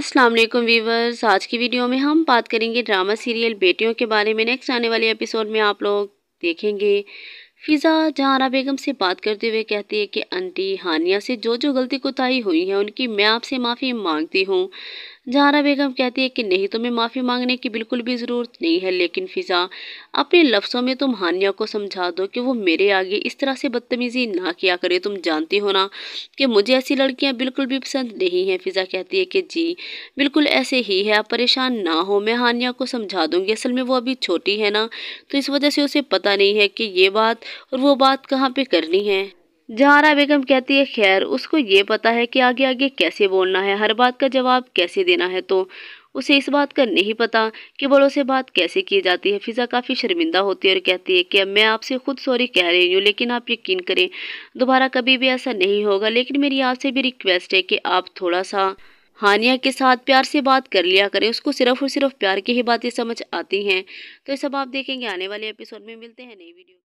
अस्सलाम वालेकुम आज की वीडियो में हम बात करेंगे ड्रामा सीरियल बेटियों के बारे में नेक्स्ट आने वाले एपिसोड में आप लोग देखेंगे फ़िज़ा जहारा बेगम से बात करते हुए कहती है कि आंटी हानिया से जो जो गलती कोताही हुई है उनकी मैं आपसे माफ़ी मांगती हूँ जहरा बेगम कहती है कि नहीं तुम्हें माफ़ी मांगने की बिल्कुल भी ज़रूरत नहीं है लेकिन फ़िज़ा अपने लफ्सों में तुम हानिया को समझा दो कि वो मेरे आगे इस तरह से बदतमीज़ी ना किया करे तुम जानती हो ना कि मुझे ऐसी लड़कियाँ बिल्कुल भी पसंद नहीं हैं फ़िज़ा कहती है कि जी बिल्कुल ऐसे ही है आप परेशान ना हो मैं हानिया को समझा दूँगी असल में वो अभी छोटी है ना तो इस वजह से उसे पता नहीं है कि ये बात और वो बात कहाँ पर करनी है जहारा बेगम कहती है खैर उसको ये पता है कि आगे आगे कैसे बोलना है हर बात का जवाब कैसे देना है तो उसे इस बात का नहीं पता कि बड़ों से बात कैसे की जाती है फिज़ा काफ़ी शर्मिंदा होती है और कहती है कि अब मैं आपसे खुद सॉरी कह रही हूँ लेकिन आप यकीन करें दोबारा कभी भी ऐसा नहीं होगा लेकिन मेरी आपसे भी रिक्वेस्ट है कि आप थोड़ा सा हानिया के साथ प्यार से बात कर लिया करें उसको सिर्फ और सिर्फ प्यार की ही बातें समझ आती हैं तो ये सब आप देखेंगे आने वाले एपिसोड में मिलते हैं नई वीडियो